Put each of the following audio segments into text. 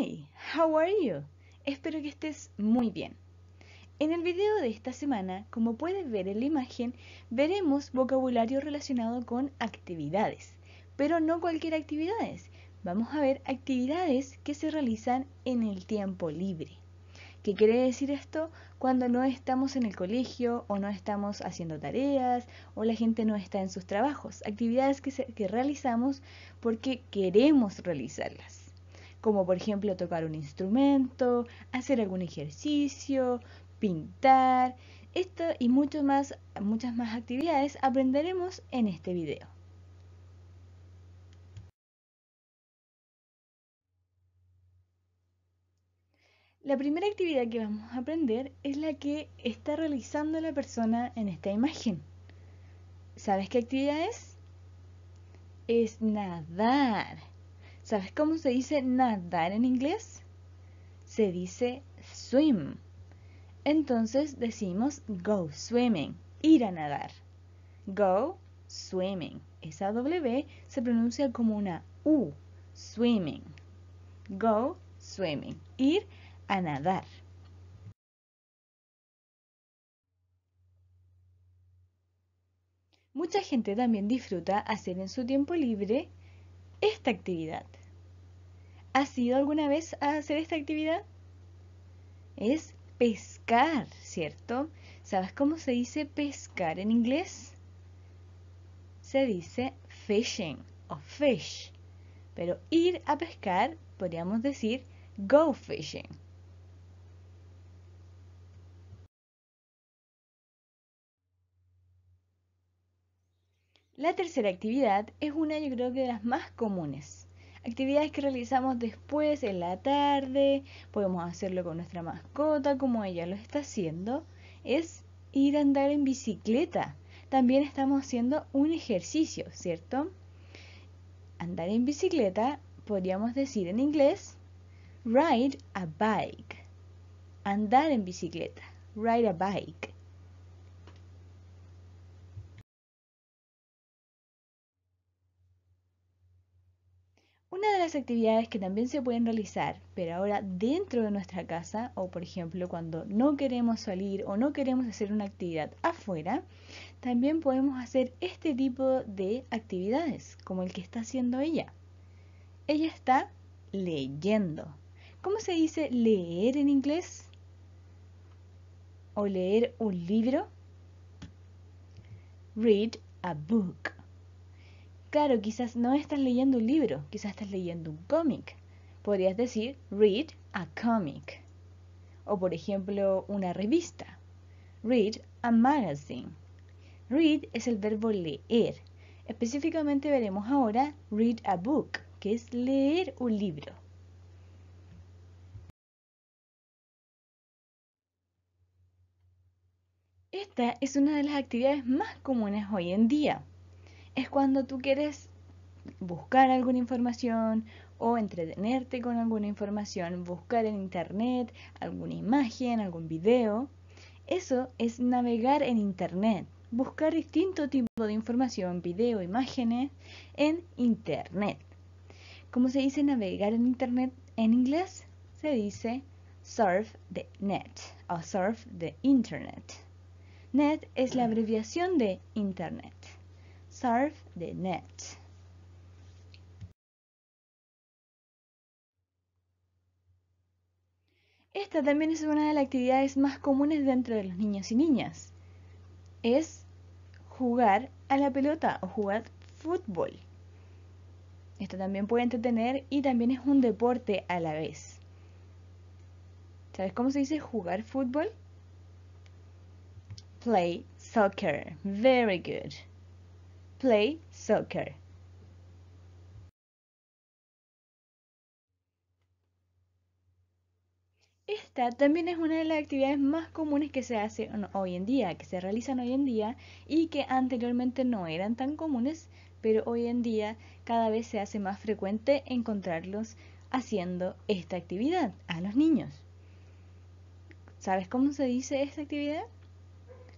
Hey, how are you? Espero que estés muy bien. En el video de esta semana, como puedes ver en la imagen, veremos vocabulario relacionado con actividades, pero no cualquier actividades. Vamos a ver actividades que se realizan en el tiempo libre. ¿Qué quiere decir esto? Cuando no estamos en el colegio o no estamos haciendo tareas o la gente no está en sus trabajos. Actividades que realizamos porque queremos realizarlas como por ejemplo tocar un instrumento, hacer algún ejercicio, pintar, esto y muchas más actividades aprenderemos en este video. La primera actividad que vamos a aprender es la que está realizando la persona en esta imagen. ¿Sabes qué actividad es? Es nadar. ¿Sabes cómo se dice nadar en inglés? Se dice swim. Entonces decimos go swimming, ir a nadar. Go swimming. Esa W se pronuncia como una U, swimming. Go swimming, ir a nadar. Mucha gente también disfruta hacer en su tiempo libre esta actividad. ¿Has ido alguna vez a hacer esta actividad? Es pescar, ¿cierto? ¿Sabes cómo se dice pescar en inglés? Se dice fishing o fish. Pero ir a pescar podríamos decir go fishing. La tercera actividad es una yo creo que de las más comunes actividades que realizamos después en la tarde, podemos hacerlo con nuestra mascota como ella lo está haciendo, es ir a andar en bicicleta. También estamos haciendo un ejercicio, ¿cierto? Andar en bicicleta, podríamos decir en inglés, ride a bike. Andar en bicicleta, ride a bike. actividades que también se pueden realizar, pero ahora dentro de nuestra casa, o por ejemplo cuando no queremos salir o no queremos hacer una actividad afuera, también podemos hacer este tipo de actividades, como el que está haciendo ella. Ella está leyendo. ¿Cómo se dice leer en inglés? ¿O leer un libro? Read a book. Claro, quizás no estás leyendo un libro, quizás estás leyendo un cómic. Podrías decir read a comic. O por ejemplo, una revista. Read a magazine. Read es el verbo leer. Específicamente veremos ahora read a book, que es leer un libro. Esta es una de las actividades más comunes hoy en día es cuando tú quieres buscar alguna información o entretenerte con alguna información, buscar en internet alguna imagen, algún video. Eso es navegar en internet, buscar distinto tipo de información, video, imágenes en internet. ¿Cómo se dice navegar en internet en inglés? Se dice surf the net o surf the internet. Net es la abreviación de internet surf the net. Esta también es una de las actividades más comunes dentro de los niños y niñas. Es jugar a la pelota o jugar fútbol. Esto también puede entretener y también es un deporte a la vez. ¿Sabes cómo se dice jugar fútbol? Play soccer. Very good play soccer. Esta también es una de las actividades más comunes que se hacen hoy en día, que se realizan hoy en día y que anteriormente no eran tan comunes, pero hoy en día cada vez se hace más frecuente encontrarlos haciendo esta actividad a los niños. ¿Sabes cómo se dice esta actividad?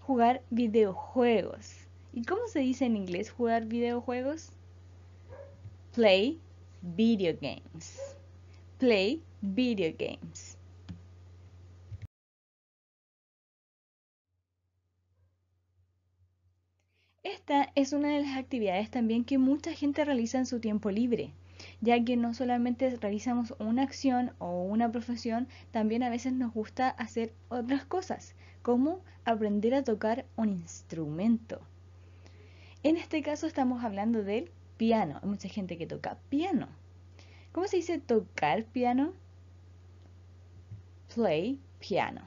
Jugar videojuegos. ¿Y cómo se dice en inglés jugar videojuegos? Play video games. Play video games. Esta es una de las actividades también que mucha gente realiza en su tiempo libre, ya que no solamente realizamos una acción o una profesión, también a veces nos gusta hacer otras cosas, como aprender a tocar un instrumento. En este caso estamos hablando del piano. Hay mucha gente que toca piano. ¿Cómo se dice tocar piano? Play piano.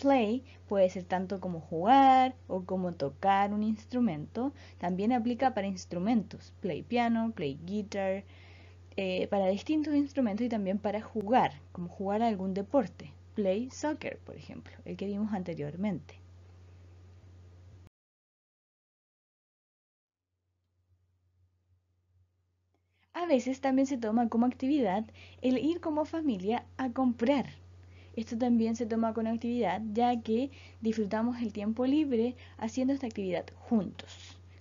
Play puede ser tanto como jugar o como tocar un instrumento. También aplica para instrumentos. Play piano, play guitar, eh, para distintos instrumentos y también para jugar, como jugar algún deporte. Play soccer, por ejemplo, el que vimos anteriormente. veces también se toma como actividad el ir como familia a comprar. Esto también se toma como actividad ya que disfrutamos el tiempo libre haciendo esta actividad juntos,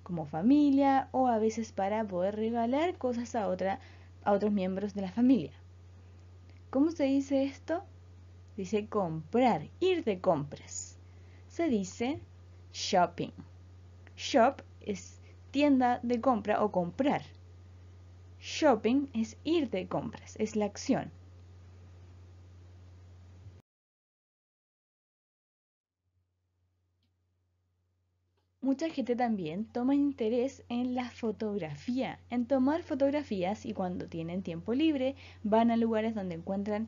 como familia o a veces para poder regalar cosas a, otra, a otros miembros de la familia. ¿Cómo se dice esto? Dice comprar, ir de compras. Se dice shopping. Shop es tienda de compra o comprar. Shopping es ir de compras, es la acción. Mucha gente también toma interés en la fotografía, en tomar fotografías y cuando tienen tiempo libre van a lugares donde encuentran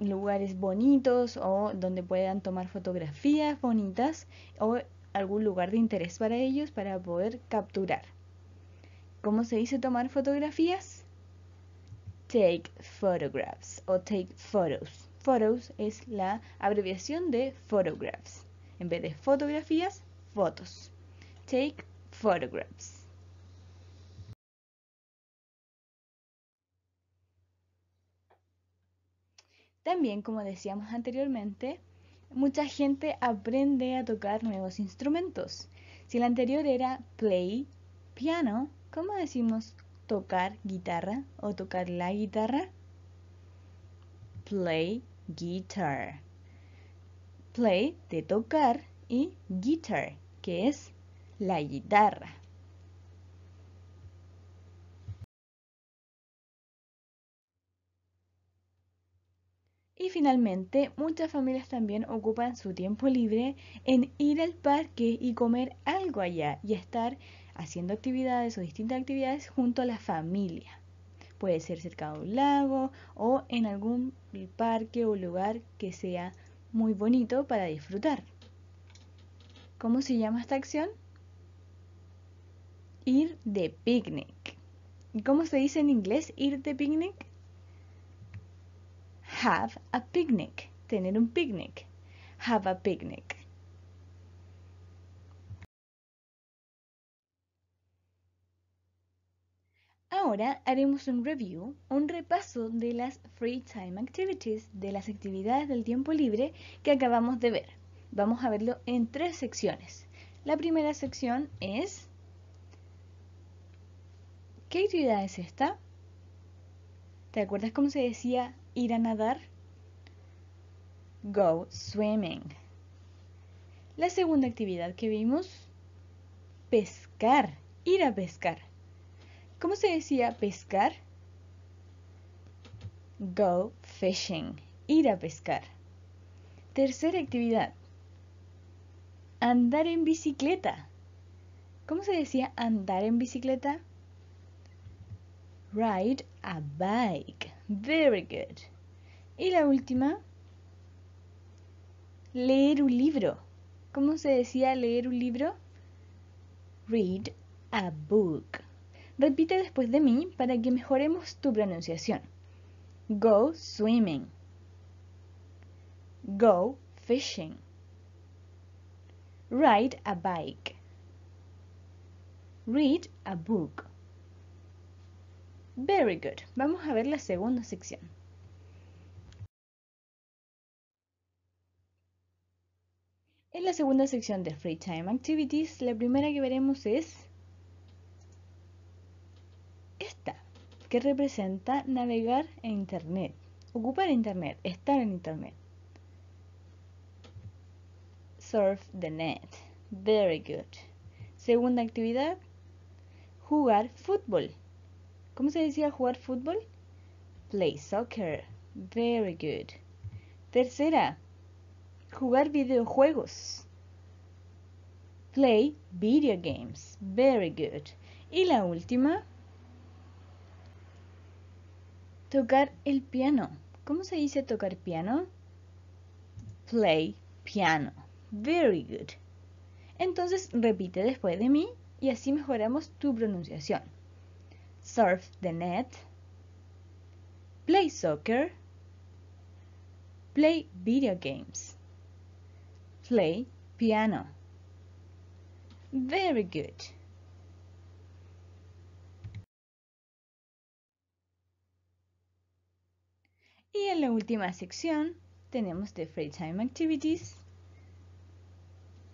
lugares bonitos o donde puedan tomar fotografías bonitas o algún lugar de interés para ellos para poder capturar. ¿Cómo se dice tomar fotografías? Take photographs o take photos. Photos es la abreviación de photographs. En vez de fotografías, fotos. Take photographs. También, como decíamos anteriormente, mucha gente aprende a tocar nuevos instrumentos. Si el anterior era play, piano, ¿Cómo decimos tocar guitarra o tocar la guitarra? Play guitar. Play de tocar y guitar, que es la guitarra. Y finalmente, muchas familias también ocupan su tiempo libre en ir al parque y comer algo allá y estar haciendo actividades o distintas actividades junto a la familia. Puede ser cerca de un lago o en algún parque o lugar que sea muy bonito para disfrutar. ¿Cómo se llama esta acción? Ir de picnic. ¿Y cómo se dice en inglés ir de picnic? Have a picnic. Tener un picnic. Have a picnic. Ahora haremos un review, un repaso de las free time activities, de las actividades del tiempo libre que acabamos de ver. Vamos a verlo en tres secciones. La primera sección es ¿Qué actividad es esta? ¿Te acuerdas cómo se decía ir a nadar? Go swimming. La segunda actividad que vimos, pescar, ir a pescar. ¿Cómo se decía pescar? Go fishing, ir a pescar. Tercera actividad, andar en bicicleta. ¿Cómo se decía andar en bicicleta? Ride a bike. Very good. Y la última, leer un libro. ¿Cómo se decía leer un libro? Read a book. Repite después de mí para que mejoremos tu pronunciación. Go swimming. Go fishing. Ride a bike. Read a book. Very good. Vamos a ver la segunda sección. En la segunda sección de Free Time Activities, la primera que veremos es Qué representa navegar en Internet, ocupar Internet, estar en Internet. Surf the net. Very good. Segunda actividad, jugar fútbol. ¿Cómo se decía jugar fútbol? Play soccer. Very good. Tercera, jugar videojuegos. Play video games. Very good. Y la última, Tocar el piano. ¿Cómo se dice tocar piano? Play piano. Very good. Entonces repite después de mí y así mejoramos tu pronunciación. Surf the net. Play soccer. Play video games. Play piano. Very good. Y en la última sección tenemos de Free Time Activities,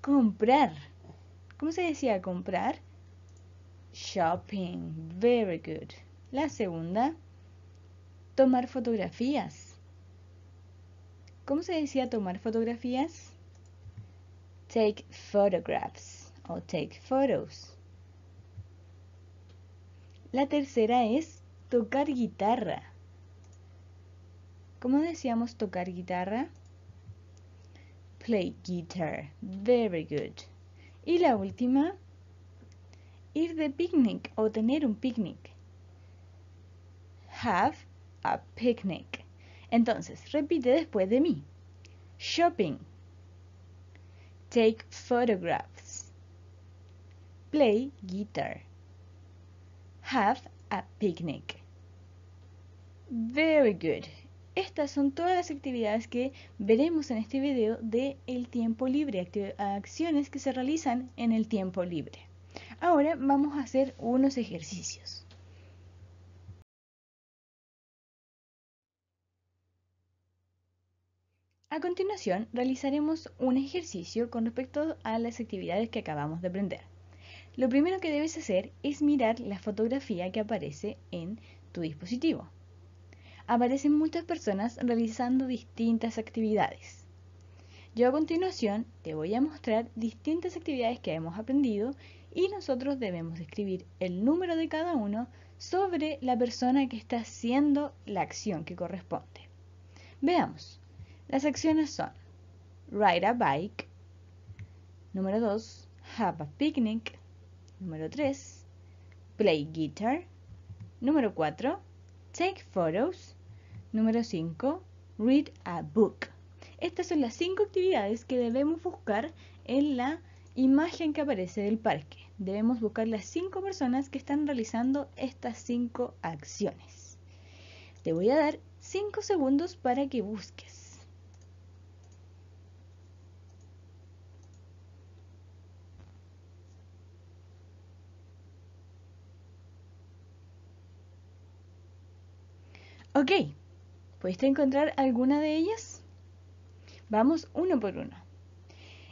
comprar. ¿Cómo se decía comprar? Shopping. Very good. La segunda, tomar fotografías. ¿Cómo se decía tomar fotografías? Take photographs o take photos. La tercera es tocar guitarra. ¿Cómo decíamos, tocar guitarra. Play guitar. Very good. Y la última, ir de picnic o tener un picnic. Have a picnic. Entonces, repite después de mí. Shopping. Take photographs. Play guitar. Have a picnic. Very good. Estas son todas las actividades que veremos en este video de el tiempo libre, acciones que se realizan en el tiempo libre. Ahora vamos a hacer unos ejercicios. A continuación, realizaremos un ejercicio con respecto a las actividades que acabamos de aprender. Lo primero que debes hacer es mirar la fotografía que aparece en tu dispositivo aparecen muchas personas realizando distintas actividades. Yo a continuación te voy a mostrar distintas actividades que hemos aprendido y nosotros debemos escribir el número de cada uno sobre la persona que está haciendo la acción que corresponde. Veamos. Las acciones son ride a bike, número 2, have a picnic, número 3, play guitar, número 4, take photos, Número 5. Read a book. Estas son las cinco actividades que debemos buscar en la imagen que aparece del parque. Debemos buscar las cinco personas que están realizando estas cinco acciones. Te voy a dar 5 segundos para que busques. Ok, ¿puedes encontrar alguna de ellas? Vamos uno por uno.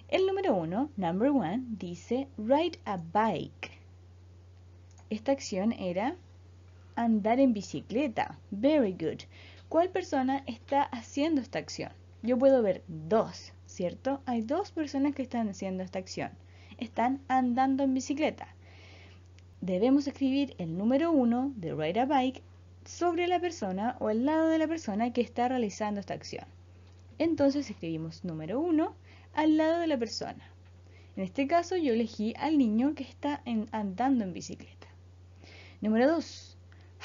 El número uno, number one, dice ride a bike. Esta acción era andar en bicicleta. Very good. ¿Cuál persona está haciendo esta acción? Yo puedo ver dos, ¿cierto? Hay dos personas que están haciendo esta acción. Están andando en bicicleta. Debemos escribir el número uno de ride a bike sobre la persona o al lado de la persona que está realizando esta acción. Entonces escribimos número 1 al lado de la persona. En este caso yo elegí al niño que está andando en bicicleta. Número 2.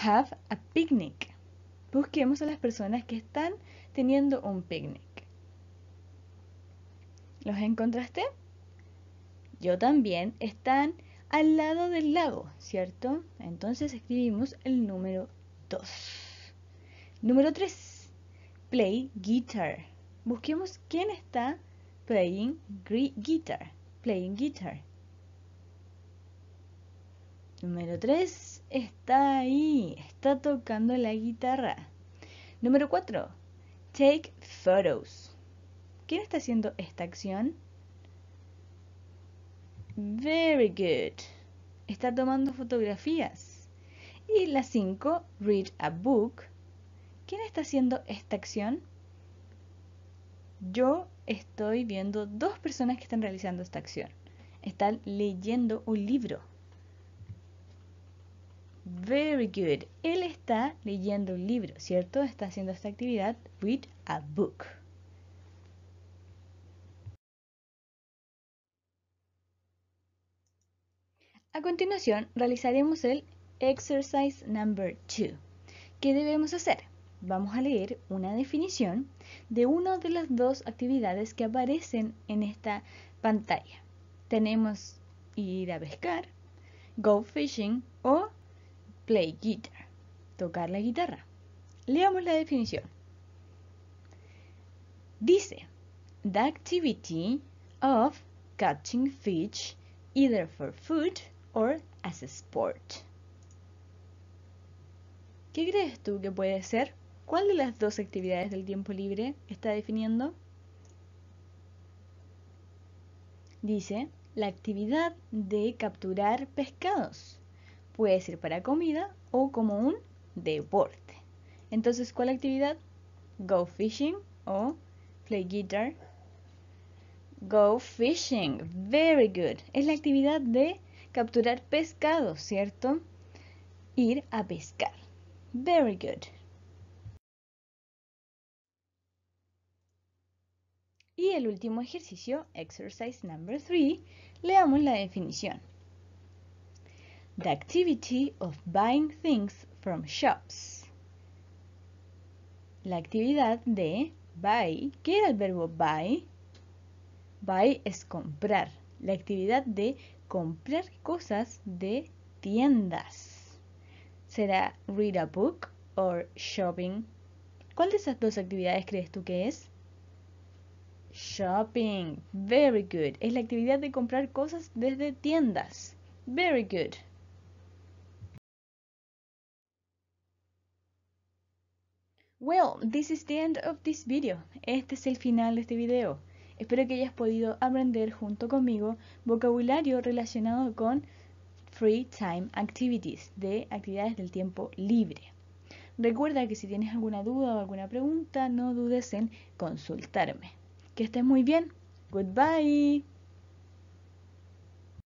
Have a picnic. Busquemos a las personas que están teniendo un picnic. ¿Los encontraste? Yo también. Están al lado del lago, ¿cierto? Entonces escribimos el número Número 3. Play guitar. Busquemos quién está playing guitar. Playing guitar. Número 3. Está ahí. Está tocando la guitarra. Número 4. Take photos. ¿Quién está haciendo esta acción? Very good. Está tomando fotografías. Y la 5, read a book. ¿Quién está haciendo esta acción? Yo estoy viendo dos personas que están realizando esta acción. Están leyendo un libro. Very good. Él está leyendo un libro, ¿cierto? Está haciendo esta actividad. Read a book. A continuación, realizaremos el Exercise number two. ¿Qué debemos hacer? Vamos a leer una definición de una de las dos actividades que aparecen en esta pantalla. Tenemos ir a pescar, go fishing o play guitar, tocar la guitarra. Leamos la definición. Dice, the activity of catching fish either for food or as a sport. ¿Qué crees tú que puede ser? ¿Cuál de las dos actividades del tiempo libre está definiendo? Dice, la actividad de capturar pescados. Puede ser para comida o como un deporte. Entonces, ¿cuál actividad? Go fishing o play guitar. Go fishing. Very good. Es la actividad de capturar pescados, ¿cierto? Ir a pescar. Very good. Y el último ejercicio, exercise number 3, leamos la definición. The activity of buying things from shops. La actividad de buy, ¿qué era el verbo buy? Buy es comprar. La actividad de comprar cosas de tiendas. ¿Será read a book o shopping? ¿Cuál de esas dos actividades crees tú que es? Shopping. Very good. Es la actividad de comprar cosas desde tiendas. Very good. Well, this is the end of this video. Este es el final de este video. Espero que hayas podido aprender junto conmigo vocabulario relacionado con Free Time Activities, de actividades del tiempo libre. Recuerda que si tienes alguna duda o alguna pregunta, no dudes en consultarme. Que estés muy bien. Goodbye.